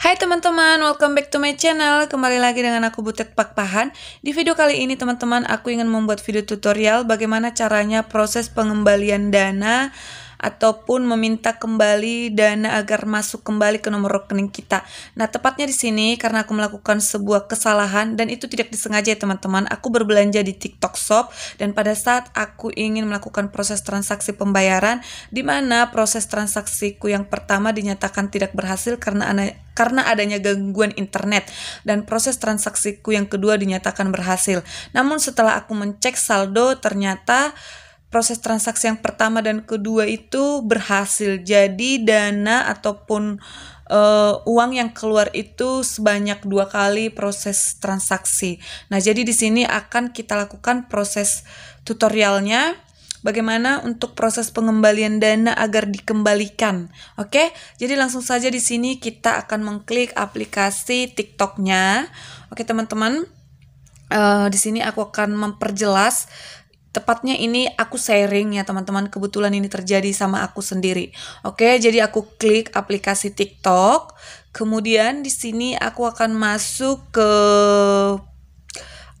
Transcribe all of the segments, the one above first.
Hai teman-teman, welcome back to my channel. Kembali lagi dengan aku Butet Pak Pahan. Di video kali ini teman-teman, aku ingin membuat video tutorial bagaimana caranya proses pengembalian dana ataupun meminta kembali dana agar masuk kembali ke nomor rekening kita. Nah, tepatnya di sini karena aku melakukan sebuah kesalahan dan itu tidak disengaja ya teman-teman. Aku berbelanja di TikTok Shop dan pada saat aku ingin melakukan proses transaksi pembayaran di mana proses transaksiku yang pertama dinyatakan tidak berhasil karena karena adanya gangguan internet dan proses transaksiku yang kedua dinyatakan berhasil. Namun setelah aku mencek saldo ternyata proses transaksi yang pertama dan kedua itu berhasil. Jadi dana ataupun uh, uang yang keluar itu sebanyak dua kali proses transaksi. Nah, jadi di sini akan kita lakukan proses tutorialnya bagaimana untuk proses pengembalian dana agar dikembalikan. Oke, jadi langsung saja di sini kita akan mengklik aplikasi TikToknya. Oke, teman-teman. Uh, di sini aku akan memperjelas Tepatnya ini aku sharing ya teman-teman, kebetulan ini terjadi sama aku sendiri. Oke, jadi aku klik aplikasi TikTok. Kemudian di sini aku akan masuk ke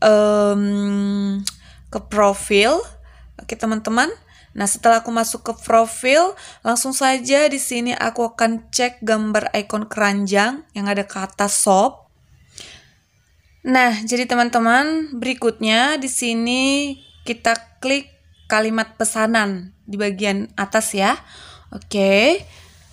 um, ke profil. Oke, teman-teman. Nah, setelah aku masuk ke profil, langsung saja di sini aku akan cek gambar ikon keranjang yang ada kata shop. Nah, jadi teman-teman, berikutnya di sini kita klik kalimat pesanan di bagian atas ya. Oke. Okay.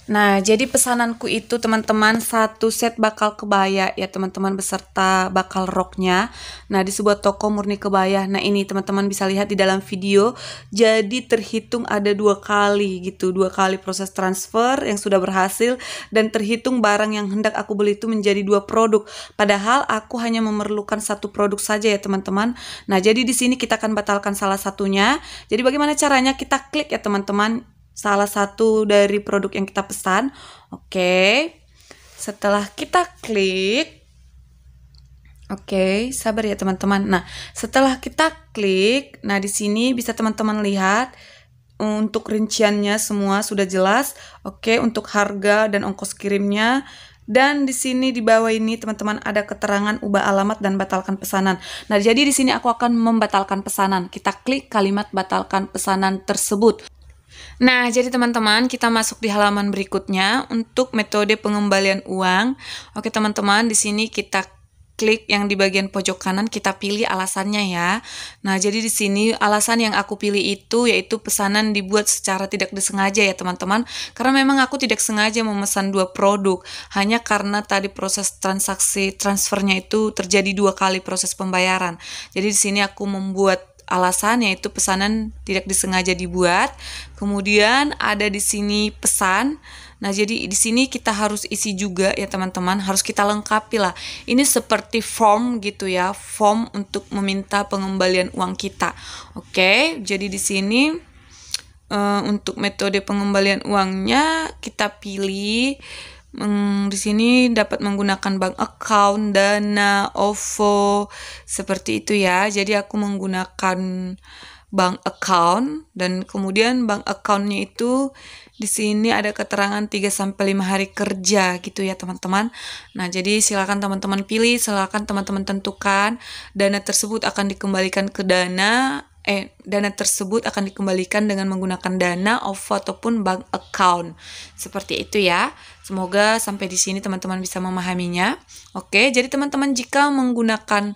Nah, jadi pesananku itu teman-teman satu set bakal kebaya ya teman-teman beserta bakal roknya. Nah, di sebuah toko murni kebaya. Nah, ini teman-teman bisa lihat di dalam video. Jadi terhitung ada dua kali gitu, dua kali proses transfer yang sudah berhasil dan terhitung barang yang hendak aku beli itu menjadi dua produk. Padahal aku hanya memerlukan satu produk saja ya teman-teman. Nah, jadi di sini kita akan batalkan salah satunya. Jadi bagaimana caranya? Kita klik ya teman-teman salah satu dari produk yang kita pesan. Oke. Okay. Setelah kita klik Oke, okay, sabar ya teman-teman. Nah, setelah kita klik, nah di sini bisa teman-teman lihat untuk rinciannya semua sudah jelas. Oke, okay, untuk harga dan ongkos kirimnya dan di sini di bawah ini teman-teman ada keterangan ubah alamat dan batalkan pesanan. Nah, jadi di sini aku akan membatalkan pesanan. Kita klik kalimat batalkan pesanan tersebut. Nah, jadi teman-teman, kita masuk di halaman berikutnya untuk metode pengembalian uang. Oke, teman-teman, di sini kita klik yang di bagian pojok kanan kita pilih alasannya ya. Nah, jadi di sini alasan yang aku pilih itu yaitu pesanan dibuat secara tidak disengaja ya, teman-teman. Karena memang aku tidak sengaja memesan dua produk, hanya karena tadi proses transaksi transfernya itu terjadi dua kali proses pembayaran. Jadi di sini aku membuat alasan yaitu pesanan tidak disengaja dibuat. Kemudian ada di sini pesan. Nah, jadi di sini kita harus isi juga ya teman-teman, harus kita lengkapi lah. Ini seperti form gitu ya, form untuk meminta pengembalian uang kita. Oke, jadi di sini uh, untuk metode pengembalian uangnya kita pilih di sini dapat menggunakan bank account, dana, OVO, seperti itu ya. Jadi aku menggunakan bank account dan kemudian bank accountnya itu di sini ada keterangan 3 sampai 5 hari kerja gitu ya teman-teman. Nah, jadi silakan teman-teman pilih, silakan teman-teman tentukan dana tersebut akan dikembalikan ke dana eh dana tersebut akan dikembalikan dengan menggunakan dana OVO ataupun bank account. Seperti itu ya. Semoga sampai di sini teman-teman bisa memahaminya. Oke, jadi teman-teman jika menggunakan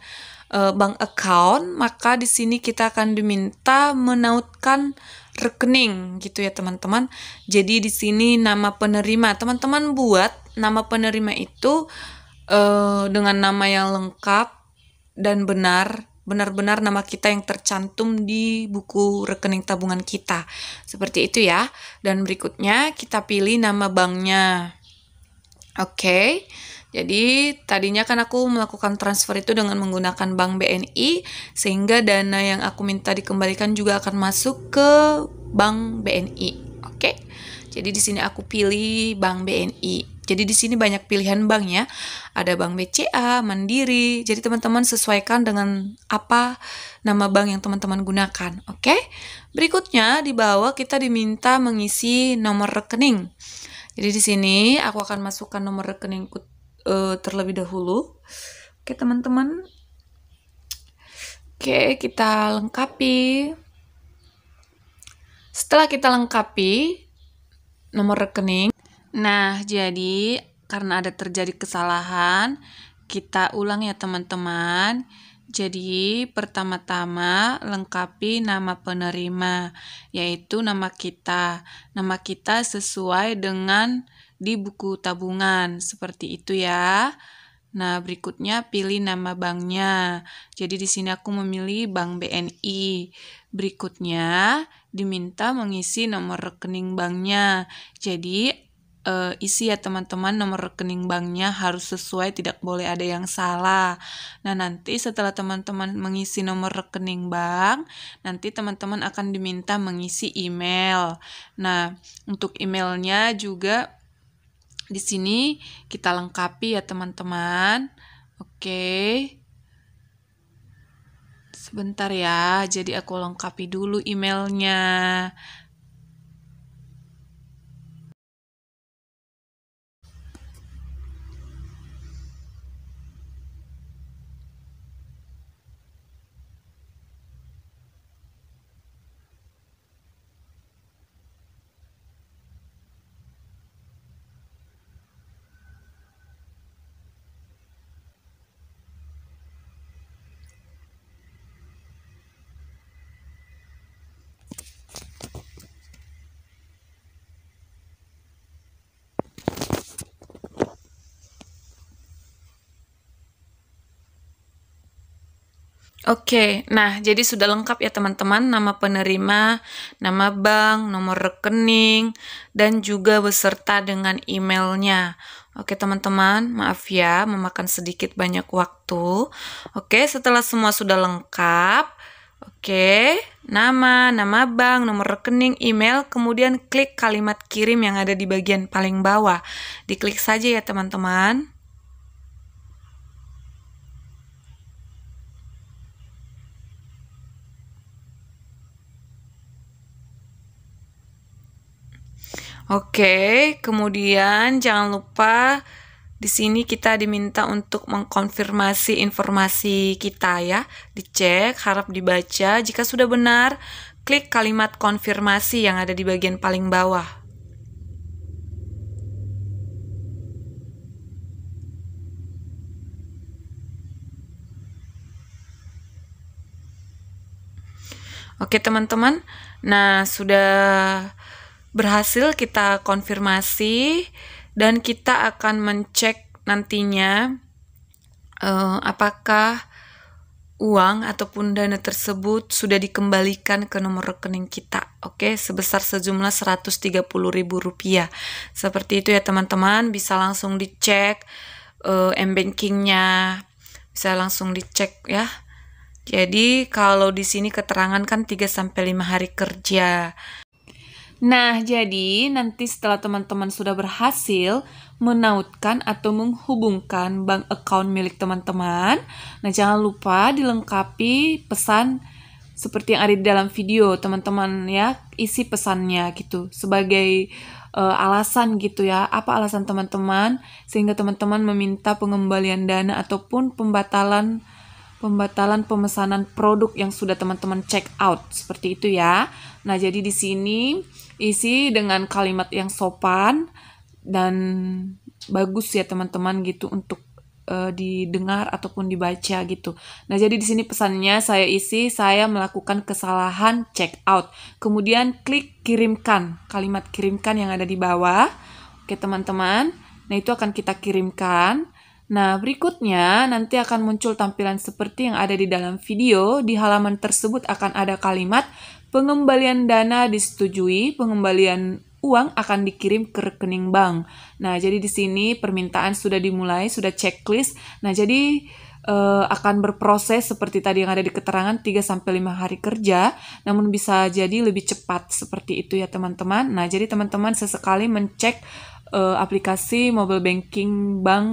uh, bank account, maka di sini kita akan diminta menautkan rekening gitu ya teman-teman. Jadi di sini nama penerima. Teman-teman buat nama penerima itu uh, dengan nama yang lengkap dan benar benar-benar nama kita yang tercantum di buku rekening tabungan kita. Seperti itu ya. Dan berikutnya kita pilih nama banknya. Oke. Okay. Jadi tadinya kan aku melakukan transfer itu dengan menggunakan bank BNI sehingga dana yang aku minta dikembalikan juga akan masuk ke bank BNI. Oke. Okay? Jadi di sini aku pilih bank BNI. Jadi di sini banyak pilihan bank ya. Ada bank BCA, Mandiri. Jadi teman-teman sesuaikan dengan apa nama bank yang teman-teman gunakan, oke? Okay? Berikutnya di bawah kita diminta mengisi nomor rekening. Jadi di sini aku akan masukkan nomor rekening uh, eh, terlebih dahulu. Oke, okay, teman-teman. Oke, okay, kita lengkapi. Setelah kita lengkapi nomor rekening Nah, jadi karena ada terjadi kesalahan, kita ulang ya teman-teman. Jadi, pertama-tama lengkapi nama penerima, yaitu nama kita. Nama kita sesuai dengan di buku tabungan, seperti itu ya. Nah, berikutnya pilih nama banknya. Jadi, di sini aku memilih Bank BNI. Berikutnya, diminta mengisi nomor rekening banknya. Jadi, uh, isi ya teman-teman nomor rekening banknya harus sesuai tidak boleh ada yang salah. Nah nanti setelah teman-teman mengisi nomor rekening bank, nanti teman-teman akan diminta mengisi email. Nah untuk emailnya juga di sini kita lengkapi ya teman-teman. Oke. Sebentar ya, jadi aku lengkapi dulu emailnya. Oke, nah jadi sudah lengkap ya teman-teman nama penerima, nama bank, nomor rekening, dan juga beserta dengan emailnya. Oke teman-teman, maaf ya memakan sedikit banyak waktu. Oke, setelah semua sudah lengkap, oke, nama, nama bank, nomor rekening, email, kemudian klik kalimat kirim yang ada di bagian paling bawah. Diklik saja ya teman-teman. Oke, kemudian jangan lupa di sini kita diminta untuk mengkonfirmasi informasi kita ya. Dicek, harap dibaca. Jika sudah benar, klik kalimat konfirmasi yang ada di bagian paling bawah. Oke, teman-teman. Nah, sudah berhasil kita konfirmasi dan kita akan mencek nantinya uh, apakah uang ataupun dana tersebut sudah dikembalikan ke nomor rekening kita, oke, okay? sebesar sejumlah ribu rupiah. Seperti itu ya teman-teman, bisa langsung dicek uh, m-bankingnya, bisa langsung dicek ya. Jadi kalau di sini keterangan kan 3 sampai 5 hari kerja. Nah, jadi nanti setelah teman-teman sudah berhasil menautkan atau menghubungkan bank account milik teman-teman, nah jangan lupa dilengkapi pesan seperti yang ada di dalam video, teman-teman ya, isi pesannya gitu sebagai uh, alasan gitu ya. Apa alasan teman-teman sehingga teman-teman meminta pengembalian dana ataupun pembatalan pembatalan pemesanan produk yang sudah teman-teman check out seperti itu ya. Nah, jadi di sini isi dengan kalimat yang sopan dan bagus ya teman-teman gitu untuk uh, didengar ataupun dibaca gitu. Nah, jadi di sini pesannya saya isi saya melakukan kesalahan check out. Kemudian klik kirimkan kalimat kirimkan yang ada di bawah. Oke, teman-teman. Nah, itu akan kita kirimkan. Nah, berikutnya nanti akan muncul tampilan seperti yang ada di dalam video. Di halaman tersebut akan ada kalimat pengembalian dana disetujui, pengembalian uang akan dikirim ke rekening bank. Nah, jadi di sini permintaan sudah dimulai, sudah checklist. Nah, jadi e, akan berproses seperti tadi yang ada di keterangan 3 sampai 5 hari kerja, namun bisa jadi lebih cepat seperti itu ya teman-teman. Nah, jadi teman-teman sesekali mencek e, aplikasi mobile banking bank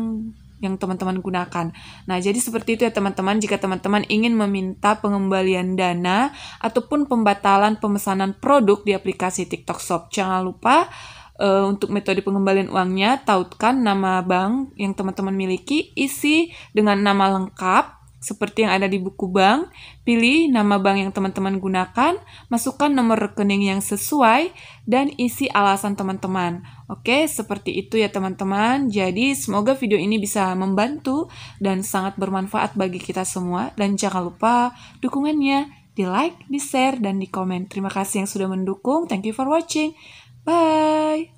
yang teman-teman gunakan. Nah, jadi seperti itu ya teman-teman. Jika teman-teman ingin meminta pengembalian dana ataupun pembatalan pemesanan produk di aplikasi TikTok Shop, jangan lupa uh, untuk metode pengembalian uangnya tautkan nama bank yang teman-teman miliki, isi dengan nama lengkap seperti yang ada di buku bank, pilih nama bank yang teman-teman gunakan, masukkan nomor rekening yang sesuai, dan isi alasan teman-teman. Oke, seperti itu ya teman-teman. Jadi, semoga video ini bisa membantu dan sangat bermanfaat bagi kita semua. Dan jangan lupa dukungannya di like, di share, dan di komen. Terima kasih yang sudah mendukung. Thank you for watching. Bye!